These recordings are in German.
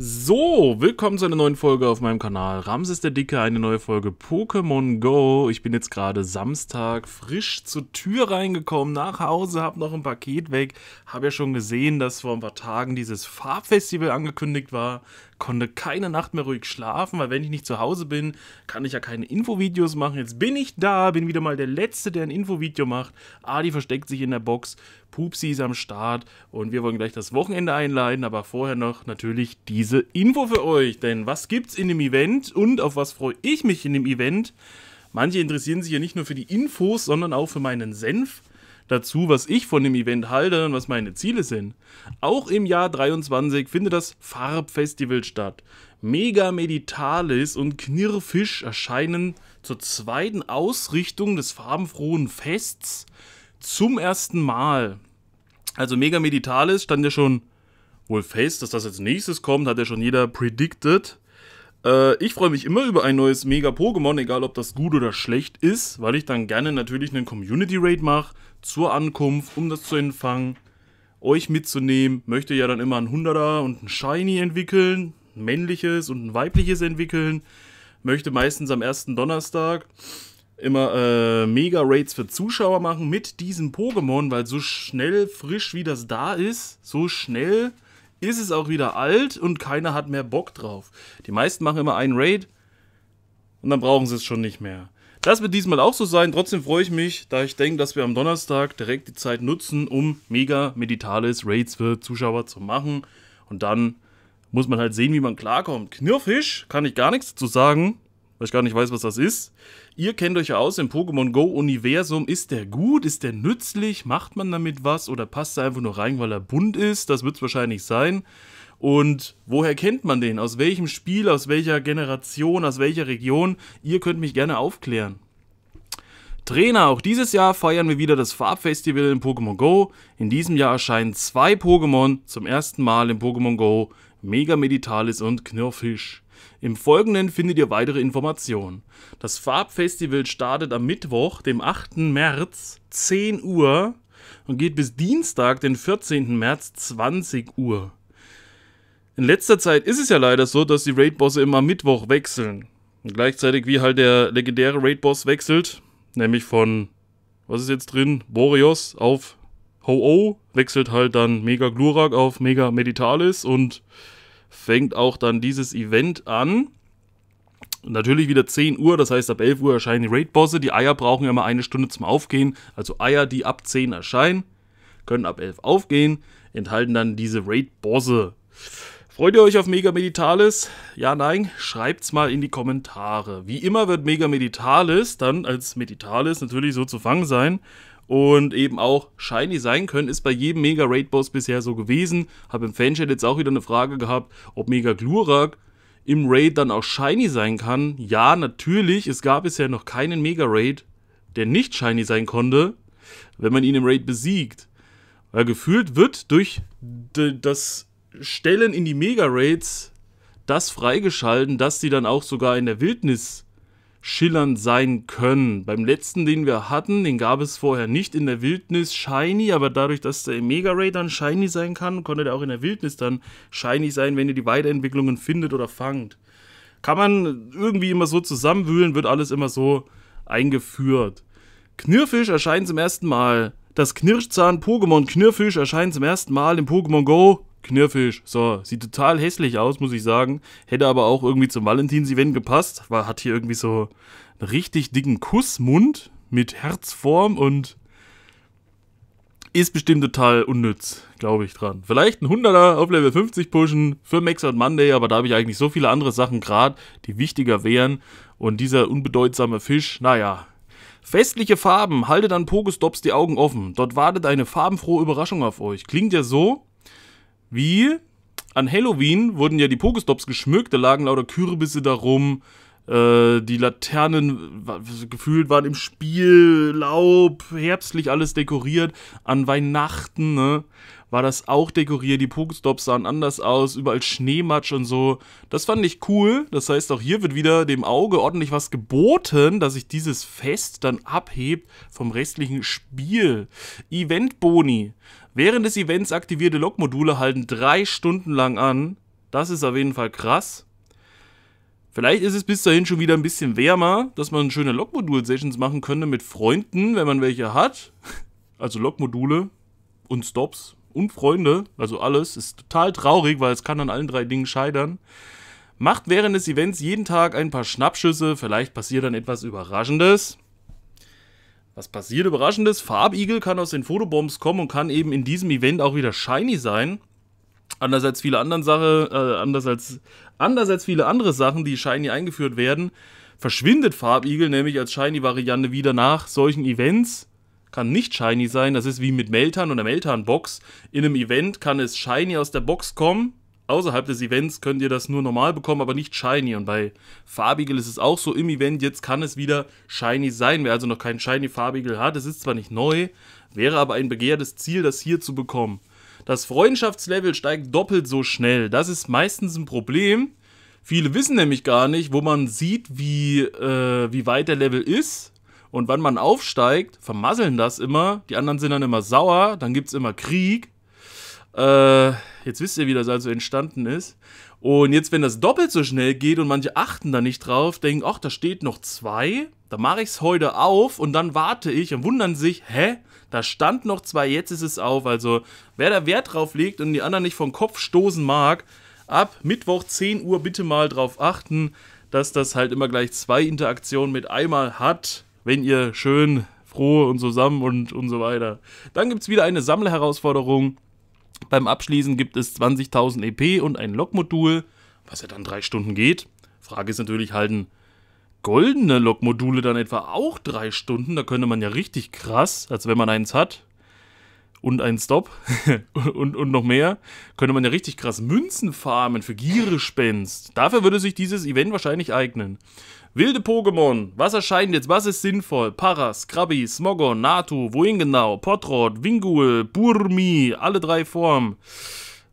So, willkommen zu einer neuen Folge auf meinem Kanal. Ramses der Dicke, eine neue Folge Pokémon Go. Ich bin jetzt gerade Samstag frisch zur Tür reingekommen, nach Hause, habe noch ein Paket weg. Habe ja schon gesehen, dass vor ein paar Tagen dieses Farbfestival angekündigt war konnte keine Nacht mehr ruhig schlafen, weil wenn ich nicht zu Hause bin, kann ich ja keine Infovideos machen. Jetzt bin ich da, bin wieder mal der Letzte, der ein Infovideo macht. Adi versteckt sich in der Box, Pupsi ist am Start und wir wollen gleich das Wochenende einleiten, aber vorher noch natürlich diese Info für euch. Denn was gibt's in dem Event und auf was freue ich mich in dem Event? Manche interessieren sich ja nicht nur für die Infos, sondern auch für meinen Senf dazu, was ich von dem Event halte und was meine Ziele sind. Auch im Jahr 23 findet das Farbfestival statt. Mega Meditalis und Knirrfisch erscheinen zur zweiten Ausrichtung des farbenfrohen Fests zum ersten Mal. Also Mega Meditalis stand ja schon wohl fest, dass das als nächstes kommt, hat ja schon jeder predicted. Äh, ich freue mich immer über ein neues Mega-Pokémon, egal ob das gut oder schlecht ist, weil ich dann gerne natürlich einen Community-Raid mache zur Ankunft, um das zu empfangen, euch mitzunehmen. Möchte ja dann immer ein 100er und ein Shiny entwickeln, ein männliches und ein weibliches entwickeln. Möchte meistens am ersten Donnerstag immer äh, Mega-Raids für Zuschauer machen mit diesem Pokémon, weil so schnell frisch wie das da ist, so schnell ist es auch wieder alt und keiner hat mehr Bock drauf. Die meisten machen immer einen Raid und dann brauchen sie es schon nicht mehr. Das wird diesmal auch so sein. Trotzdem freue ich mich, da ich denke, dass wir am Donnerstag direkt die Zeit nutzen, um mega meditales Raids für Zuschauer zu machen. Und dann muss man halt sehen, wie man klarkommt. Knirfisch kann ich gar nichts zu sagen weil ich gar nicht weiß, was das ist. Ihr kennt euch ja aus im Pokémon Go-Universum. Ist der gut? Ist der nützlich? Macht man damit was? Oder passt er einfach nur rein, weil er bunt ist? Das wird es wahrscheinlich sein. Und woher kennt man den? Aus welchem Spiel, aus welcher Generation, aus welcher Region? Ihr könnt mich gerne aufklären. Trainer, auch dieses Jahr feiern wir wieder das Farbfestival in Pokémon Go. In diesem Jahr erscheinen zwei Pokémon zum ersten Mal in Pokémon Go: Mega Meditalis und Knirrfisch. Im Folgenden findet ihr weitere Informationen. Das Farbfestival startet am Mittwoch, dem 8. März, 10 Uhr und geht bis Dienstag, den 14. März, 20 Uhr. In letzter Zeit ist es ja leider so, dass die Raid-Bosse immer Mittwoch wechseln. Und gleichzeitig wie halt der legendäre Raid-Boss wechselt, nämlich von, was ist jetzt drin, Boreos auf Ho-Oh, wechselt halt dann Mega Glurak auf Mega Meditalis und fängt auch dann dieses Event an. Natürlich wieder 10 Uhr, das heißt ab 11 Uhr erscheinen die Raid-Bosse. Die Eier brauchen ja mal eine Stunde zum Aufgehen. Also Eier, die ab 10 erscheinen, können ab 11 aufgehen, enthalten dann diese Raid-Bosse. Freut ihr euch auf Mega Meditalis? Ja, nein? Schreibt's mal in die Kommentare. Wie immer wird Mega Meditalis dann als Meditalis natürlich so zu fangen sein und eben auch shiny sein können. Ist bei jedem Mega Raid Boss bisher so gewesen. Habe im Fanchat jetzt auch wieder eine Frage gehabt, ob Mega Glurak im Raid dann auch shiny sein kann. Ja, natürlich, es gab bisher noch keinen Mega Raid, der nicht shiny sein konnte, wenn man ihn im Raid besiegt. Weil gefühlt wird durch das Stellen in die Mega Raids das freigeschalten, dass sie dann auch sogar in der Wildnis schillernd sein können. Beim letzten, den wir hatten, den gab es vorher nicht in der Wildnis shiny, aber dadurch, dass der im Mega Ray dann shiny sein kann, konnte der auch in der Wildnis dann shiny sein, wenn ihr die Weiterentwicklungen findet oder fangt. Kann man irgendwie immer so zusammenwühlen, wird alles immer so eingeführt. Knirfisch erscheint zum ersten Mal. Das Knirschzahn-Pokémon Knirfisch erscheint zum ersten Mal im Pokémon Go Knirfisch. So, sieht total hässlich aus, muss ich sagen. Hätte aber auch irgendwie zum Valentins-Event gepasst. War, hat hier irgendwie so einen richtig dicken Kussmund mit Herzform und ist bestimmt total unnütz, glaube ich dran. Vielleicht ein 100er auf Level 50 pushen für Max und Monday, aber da habe ich eigentlich so viele andere Sachen gerade, die wichtiger wären. Und dieser unbedeutsame Fisch, naja. Festliche Farben, haltet an Pokestops die Augen offen. Dort wartet eine farbenfrohe Überraschung auf euch. Klingt ja so, wie an Halloween wurden ja die Pokestops geschmückt, da lagen lauter Kürbisse darum, äh, die Laternen gefühlt waren im Spiel, Laub, herbstlich alles dekoriert. An Weihnachten ne, war das auch dekoriert, die Pokestops sahen anders aus, überall Schneematsch und so. Das fand ich cool, das heißt auch hier wird wieder dem Auge ordentlich was geboten, dass sich dieses Fest dann abhebt vom restlichen Spiel. Eventboni Während des Events aktivierte Logmodule halten drei Stunden lang an. Das ist auf jeden Fall krass. Vielleicht ist es bis dahin schon wieder ein bisschen wärmer, dass man schöne Logmodul-Sessions machen könnte mit Freunden, wenn man welche hat. Also Logmodule und Stops und Freunde, also alles. Ist total traurig, weil es kann an allen drei Dingen scheitern. Macht während des Events jeden Tag ein paar Schnappschüsse, vielleicht passiert dann etwas Überraschendes. Was passiert überraschendes? Farbigel kann aus den Fotobombs kommen und kann eben in diesem Event auch wieder shiny sein. Anders als viele andere Sachen, äh, anders als, anders als viele andere Sachen, die shiny eingeführt werden, verschwindet Farbigel nämlich als Shiny-Variante wieder nach solchen Events. Kann nicht shiny sein, das ist wie mit Meltan oder Meltan-Box. In einem Event kann es shiny aus der Box kommen, außerhalb des Events könnt ihr das nur normal bekommen, aber nicht shiny. Und bei Farbigel ist es auch so im Event, jetzt kann es wieder shiny sein. Wer also noch kein shiny Farbigel hat, das ist zwar nicht neu, wäre aber ein begehrtes Ziel, das hier zu bekommen. Das Freundschaftslevel steigt doppelt so schnell. Das ist meistens ein Problem. Viele wissen nämlich gar nicht, wo man sieht, wie, äh, wie weit der Level ist. Und wann man aufsteigt, vermasseln das immer. Die anderen sind dann immer sauer, dann gibt es immer Krieg. Äh, jetzt wisst ihr, wie das also entstanden ist. Und jetzt, wenn das doppelt so schnell geht und manche achten da nicht drauf, denken, ach, da steht noch zwei, da mache ich es heute auf und dann warte ich und wundern sich, hä, da stand noch zwei, jetzt ist es auf. Also wer da Wert drauf legt und die anderen nicht vom Kopf stoßen mag, ab Mittwoch 10 Uhr bitte mal drauf achten, dass das halt immer gleich zwei Interaktionen mit einmal hat, wenn ihr schön froh und zusammen und, und so weiter. Dann gibt es wieder eine Sammelherausforderung. Beim Abschließen gibt es 20.000 EP und ein Logmodul, was ja dann drei Stunden geht. Frage ist natürlich, halten goldene Logmodule dann etwa auch drei Stunden? Da könnte man ja richtig krass, als wenn man eins hat, und ein Stop und, und noch mehr, könnte man ja richtig krass Münzen farmen für Gierespenst. Dafür würde sich dieses Event wahrscheinlich eignen. Wilde Pokémon, was erscheint jetzt, was ist sinnvoll? Paras, Krabby, Smogon, Natu, wohin genau? Potrod, Winguel, Burmi, alle drei Formen.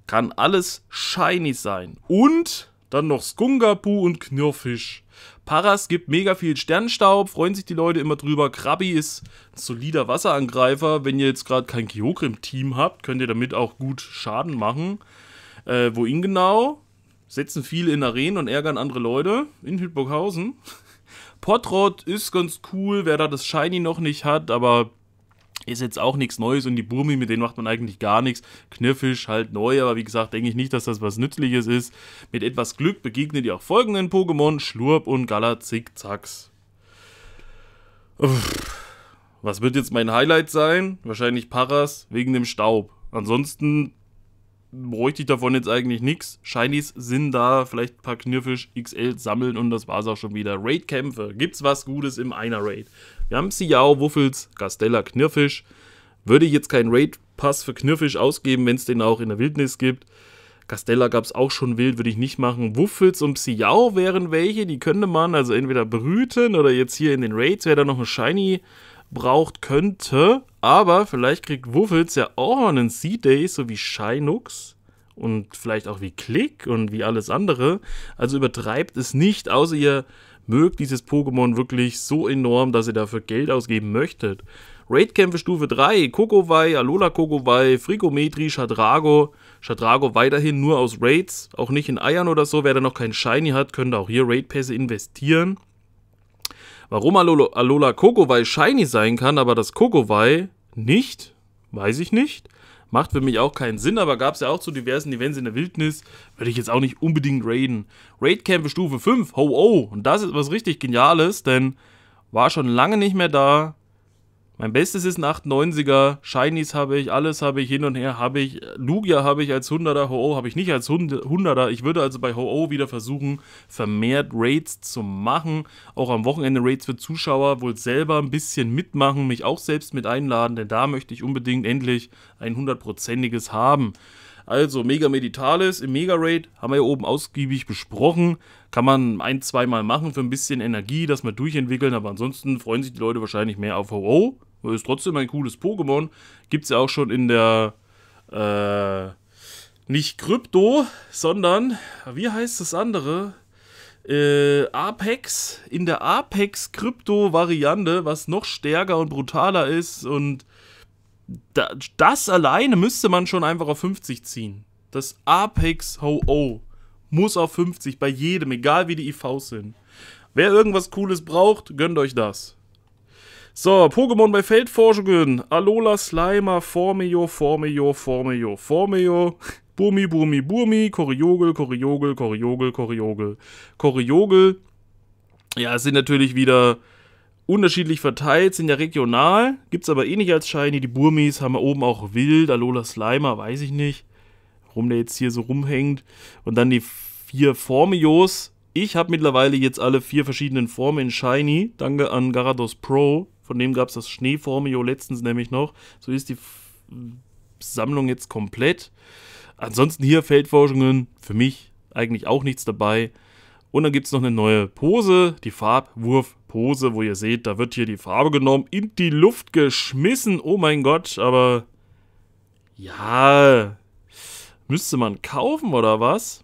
Kann alles shiny sein. Und dann noch Skungapu und Knirfisch. Paras gibt mega viel Sternstaub, freuen sich die Leute immer drüber. Krabi ist ein solider Wasserangreifer. Wenn ihr jetzt gerade kein im team habt, könnt ihr damit auch gut Schaden machen. Äh, wohin genau? Setzen viele in Arenen und ärgern andere Leute in Hildburghausen. Potrot ist ganz cool, wer da das Shiny noch nicht hat, aber ist jetzt auch nichts Neues und die Burmi, mit denen macht man eigentlich gar nichts. Kniffisch halt neu, aber wie gesagt, denke ich nicht, dass das was Nützliches ist. Mit etwas Glück begegnet ihr auch folgenden Pokémon: Schlurp und Galazickzacks. Was wird jetzt mein Highlight sein? Wahrscheinlich Paras wegen dem Staub. Ansonsten bräuchte ich davon jetzt eigentlich nichts. Shinies sind da, vielleicht ein paar Knirfisch XL sammeln und das war's auch schon wieder. Raid-Kämpfe, gibt's was Gutes im Einer-Raid? Wir haben Siao, Wuffels, Gastella, Knirfisch. Würde ich jetzt keinen Raid-Pass für Knirfisch ausgeben, wenn es den auch in der Wildnis gibt. Castella es auch schon wild, würde ich nicht machen. Wuffels und Siao wären welche, die könnte man also entweder brüten oder jetzt hier in den Raids, wer da noch ein Shiny braucht, könnte aber vielleicht kriegt Wuffels ja auch mal einen C-Day, so wie Shinux und vielleicht auch wie Click und wie alles andere. Also übertreibt es nicht, außer ihr mögt dieses Pokémon wirklich so enorm, dass ihr dafür Geld ausgeben möchtet. Raidkämpfe Stufe 3, Kokowai, Alola Kokowai, Frigometri, Shadrago. Shadrago weiterhin nur aus Raids, auch nicht in Eiern oder so. Wer da noch kein Shiny hat, könnte auch hier Raidpässe investieren. Warum Alola, Alola Kokowai shiny sein kann, aber das Kokowai nicht, weiß ich nicht. Macht für mich auch keinen Sinn, aber gab es ja auch zu diversen Events in der Wildnis. Würde ich jetzt auch nicht unbedingt raiden. Raidkämpfe Stufe 5, ho oh, Und das ist was richtig Geniales, denn war schon lange nicht mehr da. Mein Bestes ist ein 890er, Shinies habe ich, alles habe ich, hin und her habe ich, Lugia habe ich als 100er, Ho-Oh habe ich nicht als 100er. Ich würde also bei Ho-Oh wieder versuchen, vermehrt Raids zu machen. Auch am Wochenende Raids für Zuschauer, wohl selber ein bisschen mitmachen, mich auch selbst mit einladen, denn da möchte ich unbedingt endlich ein 100%iges haben. Also Mega Meditalis im Mega Raid haben wir ja oben ausgiebig besprochen. Kann man ein, zweimal machen für ein bisschen Energie, das mal durchentwickeln, aber ansonsten freuen sich die Leute wahrscheinlich mehr auf Ho-Oh. Ist trotzdem ein cooles Pokémon. Gibt es ja auch schon in der, äh, nicht Krypto, sondern, wie heißt das andere? Äh, Apex, in der Apex-Krypto-Variante, was noch stärker und brutaler ist und da, das alleine müsste man schon einfach auf 50 ziehen. Das Apex Ho-Oh muss auf 50 bei jedem, egal wie die IVs sind. Wer irgendwas Cooles braucht, gönnt euch das. So, Pokémon bei Feldforschungen. Alola, Slimer, Formeo, Formeo, Formeo, Formeo. Bumi, Bumi, Bumi, Koriogel, Koriogel, Koriogel, Koriogel. Koriogel. Ja, es sind natürlich wieder unterschiedlich verteilt, sind ja regional, gibt es aber eh nicht als Shiny. Die Burmis haben wir oben auch Wild, Alola Slimer, weiß ich nicht warum der jetzt hier so rumhängt. Und dann die vier Formios. Ich habe mittlerweile jetzt alle vier verschiedenen Formen in Shiny. Danke an Garados Pro. Von dem gab es das Schneeformio letztens nämlich noch. So ist die F Sammlung jetzt komplett. Ansonsten hier Feldforschungen. Für mich eigentlich auch nichts dabei. Und dann gibt es noch eine neue Pose, die Farbwurfpose, wo ihr seht, da wird hier die Farbe genommen, in die Luft geschmissen. Oh mein Gott, aber ja, Müsste man kaufen oder was?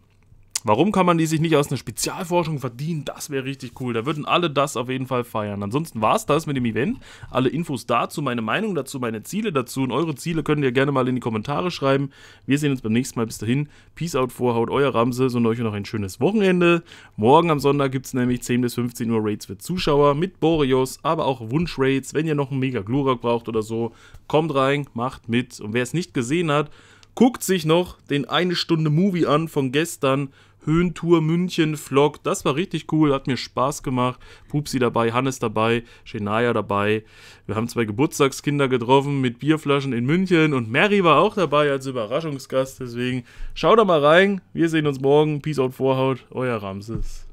Warum kann man die sich nicht aus einer Spezialforschung verdienen? Das wäre richtig cool. Da würden alle das auf jeden Fall feiern. Ansonsten war es das mit dem Event. Alle Infos dazu, meine Meinung dazu, meine Ziele dazu und eure Ziele könnt ihr gerne mal in die Kommentare schreiben. Wir sehen uns beim nächsten Mal. Bis dahin. Peace out, Vorhaut, euer Ramses und euch noch ein schönes Wochenende. Morgen am Sonntag gibt es nämlich 10 bis 15 Uhr Raids für Zuschauer mit Boreos, aber auch Wunsch-Raids. Wenn ihr noch einen mega Glurak braucht oder so, kommt rein, macht mit. Und wer es nicht gesehen hat, Guckt sich noch den eine Stunde Movie an von gestern. Höhentour München Vlog. Das war richtig cool, hat mir Spaß gemacht. Pupsi dabei, Hannes dabei, Shania dabei. Wir haben zwei Geburtstagskinder getroffen mit Bierflaschen in München und Mary war auch dabei als Überraschungsgast. Deswegen schaut da mal rein. Wir sehen uns morgen. Peace out Vorhaut, euer Ramses.